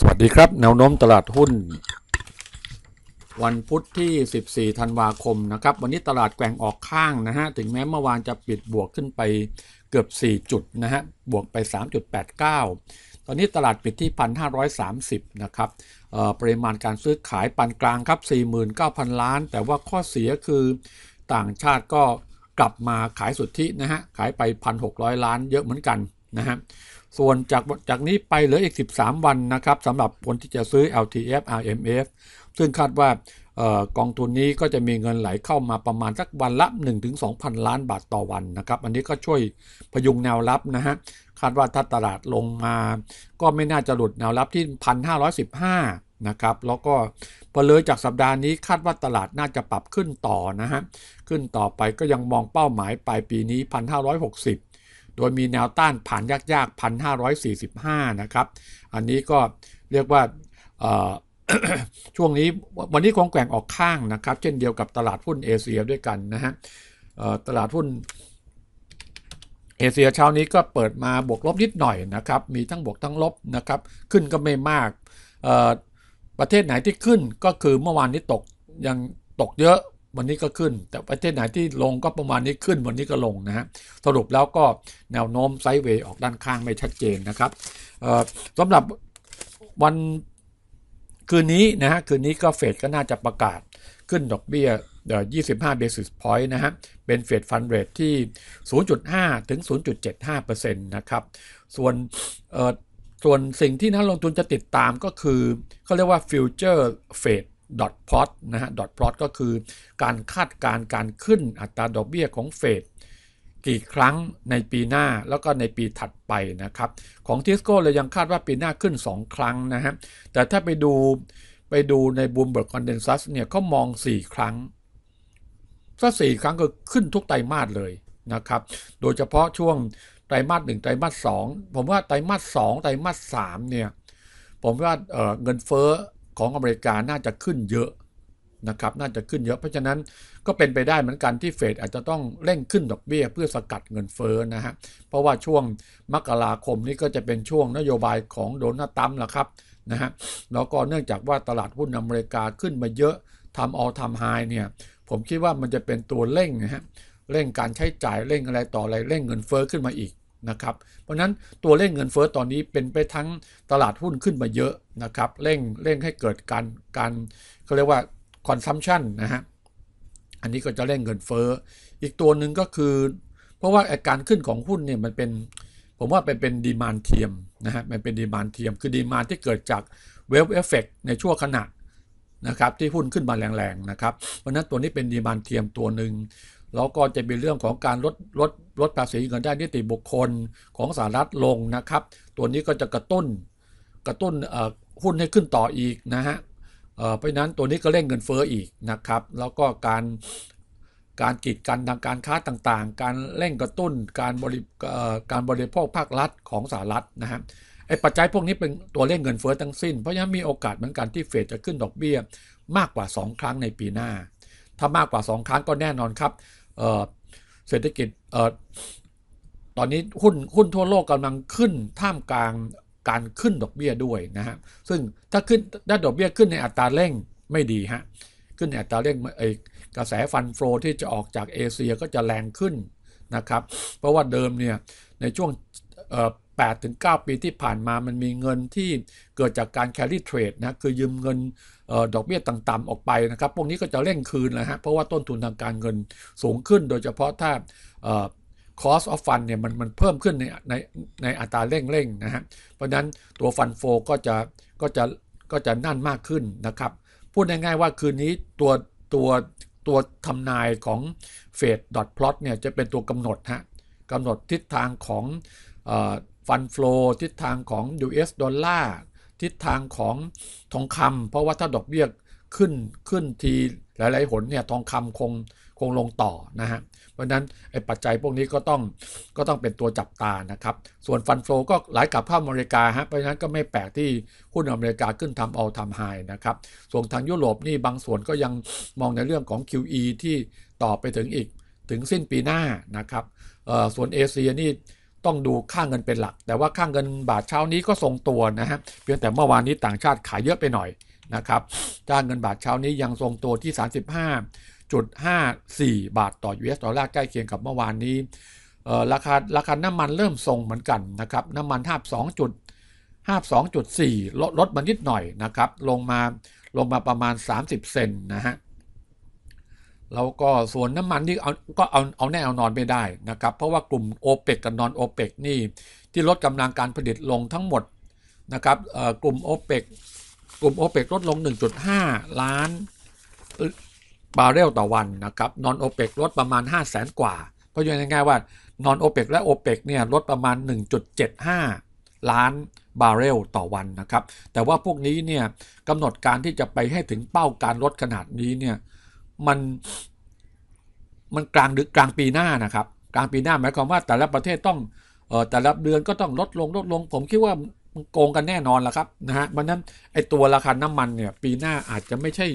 สวัสดีครับ แนวโน้มตลาดหุ้น วันพุธที่ 14ธันวาคมนะครับวันนี้ตลาดแกว่งออกข้างนะฮะถึงแม้เมื่อวานจะปิดบวกขึ้นไปเกือบ 4 จุดนะฮะบวกไป 3.89 ตอนนี้ตลาดปิดที่ 1,530 นะครับปริมาณการซื้อขายปานกลางครับ 49,000 ล้าน แต่ว่าข้อเสียคือต่างชาติก็กลับมาขายสุทธินะฮะขายไป 1,600 ล้าน เยอะเหมือนกันนะฮะส่วนจากจากนี้ไปเหลืออีก13วันนะครับสำหรับคนที่จะซื้อ LTF RMF ซึ่งคาดว่ากองทุนนี้ก็จะมีเงินไหลเข้ามาประมาณสักวันละ1-2,000 ล้านบาทต่อวันนะครับอันนี้ก็ช่วยพยุงแนวรับนะฮะคาดว่าถ้าตลาดลงมาก็ไม่น่าจะหลุดแนวรับที่ 1,515 นะครับ แล้วก็พอเลยจากสัปดาห์นี้คาดว่าตลาดน่าจะปรับขึ้นต่อนะฮะขึ้นต่อไปก็ยังมองเป้าหมายปลายปีนี้1,560โดยมีแนวต้านผ่านยากๆ1,545นะครับ อันนี้ก็เรียกว่าช่วงนี้วันนี้คงแกว่งออกข้างนะครับเช่นเดียวกับตลาดหุ้นเอเชียด้วยกันนะฮะตลาดหุ้นเอเชียเช้านี้ก็เปิดมาบวกลบนิดหน่อยนะครับ มีทั้งบวกทั้งลบนะครับขึ้นก็ไม่มากประเทศไหนที่ขึ้นก็คือเมื่อวานนี้ตกยังตกเยอะวันนี้ก็ขึ้น แต่ประเทศไหนที่ลงก็ประมาณนี้ขึ้น วันนี้ก็ลงนะฮะสรุปแล้วก็แนวโน้มไซด์เวย์ออกด้านข้างไม่ชัดเจนนะครับสำหรับวันคืนนี้นะฮะคืนนี้ก็เฟดก็น่าจะประกาศขึ้นดอกเบี้ย 25 basis point นะฮะเป็นเฟดฟันเรทที่ 0.5 ถึง 0.75%นะครับส่วนส่วนสิ่งที่นักลงทุนจะติดตามก็คือเขาเรียกว่าฟิวเจอร์เฟด dot plot นะฮะ dot plot ก็คือการคาดการณ์การขึ้นอัตราดอกเบี้ยของเฟดกี่ครั้งในปีหน้าแล้วก็ในปีถัดไปนะครับของทิสโก้เลยยังคาดว่าปีหน้าขึ้น 2 ครั้งนะฮะแต่ถ้าไปดูไปดูในบูมเบิร์กคอนเดนซัสเนี่ยเขามอง 4 ครั้งถ้าสี่ครั้งก็ขึ้นทุกไตรมาสเลยนะครับโดยเฉพาะช่วงไตรมาสหนึ่งไตรมาสสองผมว่าไตรมาสสองไตรมาสสามเนี่ยผมว่าเเงินเฟ้อของอเมริกา น่าจะขึ้นเยอะนะครับ น่าจะขึ้นเยอะ เพราะฉะนั้นก็เป็นไปได้เหมือนกันที่เฟดอาจจะต้องเร่งขึ้นดอกเบี้ยเพื่อสกัดเงินเฟ้อนะฮะ เพราะว่าช่วงมกราคมนี้ก็จะเป็นช่วงนโยบายของโดนัตทัมล่ละครับนะฮะแล้วก็เนื่องจากว่าตลาดหุ้นอเมริกาขึ้นมาเยอะทำเอาทำไฮเนี่ย ผมคิดว่ามันจะเป็นตัวเร่งนะฮะ เร่งการใช้จ่าย เร่งอะไรต่ออะไร เร่งเงินเฟ้อขึ้นมาอีกนะครับ เพราะนั้นตัวเร่งเงินเฟอ้อตอนนี้เป็นไปทั้งตลาดหุ้นขึ้นมาเยอะนะครับ เร่งเร่งให้เกิด การการเขาเรียกว่าคอนซัมชันนะฮะ อันนี้ก็จะเร่งเงินเฟอ้อ อีกตัวหนึ่งก็คือ เพราะว่าอาการขึ้นของหุ้นเนี่ยมันเป็นผมว่าเป็นเป็นดีมานเทียมนะฮะ มันเป็นดีมานเทียมคือดีมานที่เกิดจากเวฟเอฟเฟกในช่วงขณะนะครับที่หุ้นขึ้นมาแรงๆนะครับ เพราะนั้นตัวนี้เป็นดีมานเทียมตัวหนึ่งแล้วก็จะเป็นเรื่องของการลดลดลดภาษีเงินได้นิติบุคคลของสหรัฐลงนะครับ ตัวนี้ก็จะกระตุ้นกระตุ้นหุ้นให้ขึ้นต่ออีกนะฮะเพราะนั้นตัวนี้ก็เร่งเงินเฟอ้ออีกนะครับ แล้วก็การการกีดกันทางการค้าต่างๆ การเร่งกระตุ้นการบริการบริโภคภาครัฐของสหรัฐนะฮะไอ้ปัจจัยพวกนี้เป็นตัวเร่งเงินเฟอ้อทั้งสิ้นเพราะฉะนั้นมีโอกาสเหมือนกันที่เฟดจะขึ้นดอกเบี้ยมากกว่า 2 ครั้งในปีหน้า ถ้ามากกว่า2ครั้งก็แน่นอนครับเศรษฐกิจตอนนี้หุ้นหุ้นทั่วโลกกำลังขึ้น ท่ามกลางการขึ้นดอกเบี้ยด้วยนะฮะซึ่งถ้าขึ้นด้าดอกเบี้ยขึ้นในอัตราเร่งไม่ดีฮะขึ้นในอัตราเร่งไอกระแสฟันโฟที่จะออกจากเอเชียก็จะแรงขึ้นนะครับ เพราะว่าเดิมเนี่ยในช่วง8-9ปีที่ผ่านมามันมีเงินที่เกิดจากการ carry trade นะคือยืมเงินอดอกเบี้ยต่ำๆออกไปนะครับพวกนี้ก็จะเร่งคืนนะฮะเพราะว่าต้นทุนทางการเงินสูงขึ้น โดยเฉพาะถ้า cost of fund เนี่ยมันมันเพิ่มขึ้นในในในอัตราเร่งๆนะฮะเพราะนั้นตัวฟันโฟก็จะก็จะก็จะนั่นมากขึ้นนะครับ พูดง่ายๆว่าคืนนี้ตัวตัวตัวทำนายของเฟดดอทพลอตเนี่ยจะเป็นตัวกำหนดฮะกำหนดทิศทางของฟันฟลอทิศทางของ US ดอลลาร์ทิศทางของทองคำเพราะว่าถ้าดอกเบี้ยขึ้นขึ้นทีหลายๆหนเนี่ยทองคำคงคงลงต่อนะฮะเพราะนั้นไอ้ปัจจัยพวกนี้ก็ต้องก็ต้องเป็นตัวจับตานะครับส่วนฟันโฟก็ไหลกลับเข้าอเมริกาฮะเพราะะนั้นก็ไม่แปลกที่หุ้นอเมริกาขึ้นทำเอาทำไฮนะครับส่วนทางยุโรปนี่บางส่วนก็ยังมองในเรื่องของ QE ที่ต่อไปถึงอีก ถึงสิ้นปีหน้านะครับส่วนเอเชียนี่ต้องดูค่างเงินเป็นหลัก แต่ว่าค่างเงินบาทเช้านี้ก็ทรงตัวนะฮะเพียงแต่เมื่อวานนี้ต่างชาติขายเยอะไปหน่อยนะครับค่างเงินบาทเช้านี้ยังทรงตัวที่ 35.54 บาทต่อ US ดอลลาร์ใกล้เคียงกับเมื่อวานนี้ราคาราคาน้ำมันเริ่มทรงเหมือนกันนะครับ น้ำมันท่จุด52.4 ลดลดมานิดหน่อยนะครับ ลงมาลงมาประมาณ 30 เซนนะฮะแล้วก็ส่วนน้ำมันที่เอาก็เอาเอาแน่เอานอนไม่ได้นะครับ เพราะว่ากลุ่มโอเปกกับนอนโอเปกนี่ที่ลดกำลังการผลิตลงทั้งหมดนะครับกลุ่มโอเปกกลุ่มโอเปกลดลง 1.5 ล้านบาร์เรลต่อวันนะครับนอนโอเปกลดประมาณ 5 0 0แสนกว่าเพราะยังงง่ายๆว่า นอนโอเปกและโอเปกเนี่ยลดประมาณ 1.75 ล้านบาร์เรลต่อวันนะครับแต่ว่าพวกนี้เนี่ยกำหนดการที่จะไปให้ถึงเป้าการลดขนาดนี้เนี่ยมันมันกลางดึกกลางปีหน้านะครับกลางปีหน้าหมายความว่าแต่ละประเทศต้องเออแต่ละเดือนก็ต้องลดลงลดลง ผมคิดว่ามันโกงกันแน่นอนละครับนะฮะเพราะนั้นไอตัวราคาน้ำมันเนี่ยปีหน้าอาจจะไม่ใช่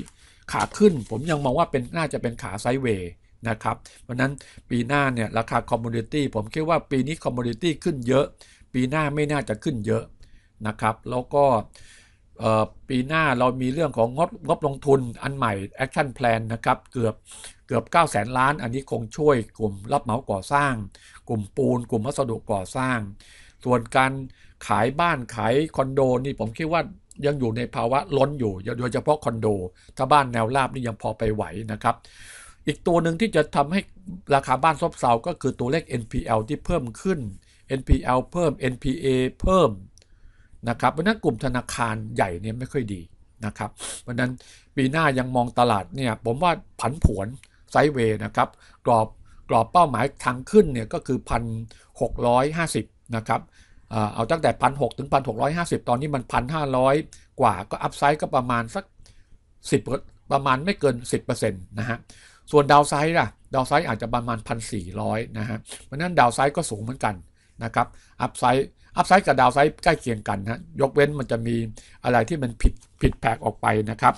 ขาขึ้นผมยังมองว่าเป็นน่าจะเป็นขาไซด์เวย์นะครับเพราะนั้นปีหน้าเนี่ยราคาคอมมูนิตี้ผมคิดว่าปีนี้คอมมูนิตี้ขึ้นเยอะ ปีหน้าไม่น่าจะขึ้นเยอะนะครับแล้วก็ปีหน้าเรามีเรื่องของงบงบลงทุนอันใหม่ Action Plan นะครับเกือบเกือบ 9 0 0แสนล้านอันนี้คงช่วยกลุ่มรับเหมาก่อสร้าง กลุ่มปูนกลุ่มวัสดุก่อสร้าง ส่วนการขายบ้านขายคอนโดนี่ผมคิดว่ายังอยู่ในภาวะล้นอยู่ โดยเฉพาะคอนโดถ้าบ้านแนวราบนี่ยังพอไปไหวนะครับ อีกตัวหนึ่งที่จะทำให้ราคาบ้านซบเซา ก็คือตัวเลข NPL ที่เพิ่มขึ้น NPL เพิ่ม NPA เพิ่มนะครับเพราะนั้นกลุ่มธนาคารใหญ่เนี่ยไม่ค่อยดีนะครับเพราะนั้นปีหน้ายังมองตลาดเนี่ยผมว่าผันผวนไซเวย์นะครับกรอบกรอบเป้าหมายทางขึ้นเนี่ยก็คือพันหกร้อยห้าสิบนะครับเอาตั้งแต่พันหถึงพันหกตอนนี้มันพันห้าร้อยกว่า ก็อัพไซด์ก็ประมาณสักสิบประมาณไม่เกิน 10%นะฮะส่วนดาวไซด์ล่ะดาวไซด์อาจจะประมาณ 1,400 นะฮะเพราะนั้นดาวไซด์ก็สูงเหมือนกันนะครับอัพไซด์อัพไซด์กับดาวไซด์ใกล้เคียงกันนะยกเว้นมันจะมีอะไรที่มันผิดผิดแปลกออกไปนะครับ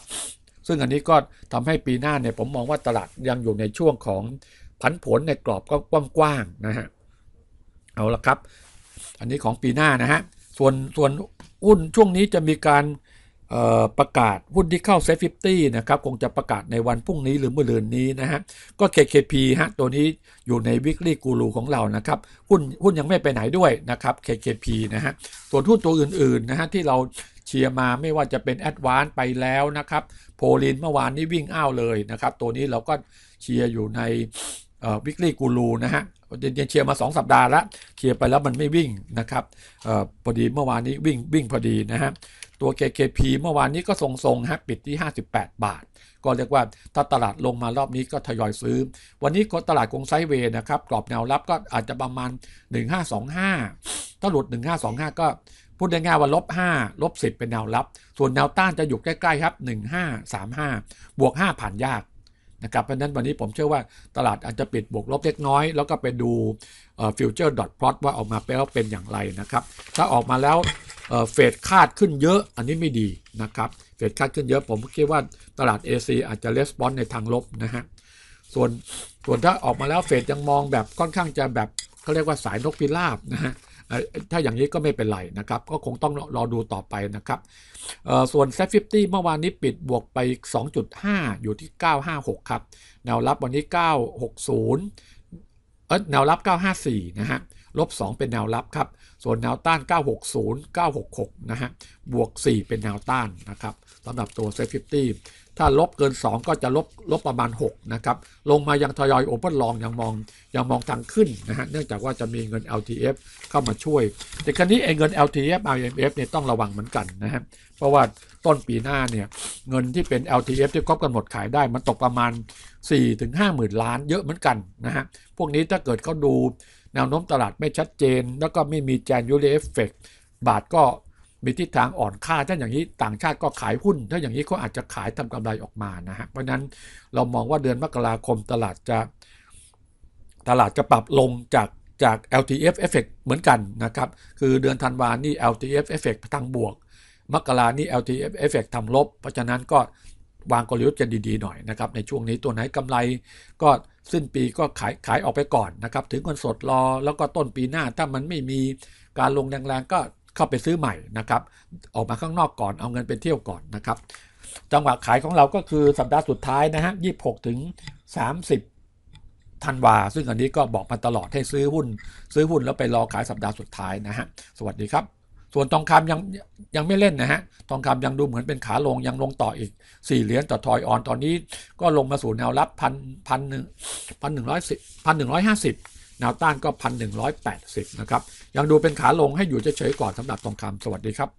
ซึ่งอันนี้ก็ทำให้ปีหน้าเนี่ยผมมองว่าตลาดยังอยู่ในช่วงของผันผลในกรอบกว้างๆนะฮะ เอาละครับ อันนี้ของปีหน้านะฮะ ส่วนส่วนอุ้นช่วงนี้จะมีการประกาศหุ้นที่เข้าเซฟฟิฟตี้นะครับ คงจะประกาศในวันพรุ่งนี้หรือเมื่อเือนนี้นะฮะก็ KKP ฮะตัวนี้อยู่ในวิกฤตกูรูของเรานะครับหุ้นหุ้นยังไม่ไปไหนด้วยนะครับ KKP นะฮะส่วนหุ้นตัวอื่น ๆนะฮะที่เราเชียร์มาไม่ว่าจะเป็นแอดวานไปแล้วนะครับโพลินเมื่อวานนี้วิ่งอ้าวเลยนะครับตัวนี้เราก็เชียร์อยู่ในวิกฤตกูรูนะฮะเดียนเชียร์มา 2 สัปดาห์ละเชียร์ไปแล้วมันไม่วิ่งนะครับออพอดีเมื่อวานนี้วิ่งวิ่งพอดีนะฮะตัว KKP เมื่อวานนี้ก็ทรงๆฮะปิดที่ 58 บาท ก็เรียกว่าถ้าตลาดลงมารอบนี้ก็ทยอยซื้อ วันนี้ก็ตลาดคงไซเวย์นะครับ กรอบแนวรับก็อาจจะประมาณ 1525 ถ้าหลุด 1525 ก็พูดง่ายๆว่าลบ5ลบ10 เป็นแนวรับ ส่วนแนวต้านจะอยู่ใกล้ๆครับ 1535 บวก 5 ผ่านยากนะครับเพราะนั้นวันนี้ผมเชื่อว่าตลาดอาจจะปิดบวกลบเล็กน้อย แล้วก็ไปดูฟิวเจอร์ดอทพลอตว่าออกมาแล้วเป็นอย่างไรนะครับ ถ้าออกมาแล้วเฟดคาดขึ้นเยอะอันนี้ไม่ดีนะครับเฟดคาดขึ้นเยอะผมคิดว่าตลาด AC อาจจะเลสปอนในทางลบนะฮะส่วนส่วนถ้าออกมาแล้วเฟดยังมองแบบค่อนข้างจะแบบ เขาเรียกว่าสายนกพิราบนะฮะถ้าอย่างนี้ก็ไม่เป็นไรนะครับ ก็คงต้องรอดูต่อไปนะครับส่วนเซฟตฟเมื่อวานนี้ปิดบวกไป 2.5 อยู่ที่ 956 ครับแนวรับวันนี้ 960 เออแนวรับ 954 นะฮะลบ 2 เป็นแนวรับครับ ส่วนแนวต้าน 960 966 นะฮะบวก 4 เป็นแนวต้านนะครับสำหรับตัวเซฟฟิถ้าลบเกิน 2 ก็จะลบลบประมาณ 6 นะครับ ลงมายังทยอยโอเป่นลองยังมองยังมองทางขึ้นนะฮะเนื่องจากว่าจะมีเงิน LTF เข้ามาช่วย แต่ครั้นี้ไอ้เงิน LTF IMF เนี่ยต้องระวังเหมือนกันนะฮะเพราะว่าต้นปีหน้าเนี่ย เงินที่เป็น LTF ที่ครบกำหนดขายได้มันตกประมาณ 4-5หมื่นล้าน เยอะเหมือนกัน นะฮะพวกนี้ถ้าเกิดเขาดูแนวโน้มตลาดไม่ชัดเจนแล้วก็ไม่มี January effect บาทก็มีทิศทางอ่อนค่า ถ้าอย่างนี้ต่างชาติก็ขายหุ้น ถ้าอย่างนี้ก็อาจจะขายทำกำไรออกมานะฮะเพราะนั้นเรามองว่าเดือนมกราคมตลาดจะ ตลาดจะปรับลงจากจาก LTF effect เหมือนกันนะครับคือเดือนธันวานี่ LTF effect ทางบวกมกรานี่ LTF effect ทำลบ เพราะฉะนั้นก็วางกลยุทธ์กันดีๆหน่อยนะครับในช่วงนี้ตัวไหนกำไรก็สิ้นปีก็ขายขายออกไปก่อนนะครับถึงเงินสดรอแล้วก็ต้นปีหน้า ถ้ามันไม่มีการลงแรงๆก็เข้าไปซื้อใหม่นะครับ ออกมาข้างนอกก่อนเอาเงินไปเที่ยวก่อนนะครับ จังหวะขายของเราก็คือสัปดาห์สุดท้ายนะฮะยี่หกถึงสามิบธันวา ซึ่งอันนี้ก็บอกมาตลอดให้ซื้อหุ้น ซื้อหุ้นแล้วไปรอขายสัปดาห์สุดท้ายนะฮะสวัสดีครับ ส่วนทองคำยังยังไม่เล่นนะฮะทองคำยังดูเหมือนเป็นขาลงยังลงต่ออีก 4เหรียญต่อทอยออนตอนนี้ก็ลงมาสู่แนวรับพันพันหนึ่งพันหนึ่งร้อยสิบพันหนึ่งร้อยห้าสิบแนวต้านก็ 1180 นะครับยังดูเป็นขาลงให้อยู่เฉยๆก่อนสำหรับทองคำสวัสดีครับ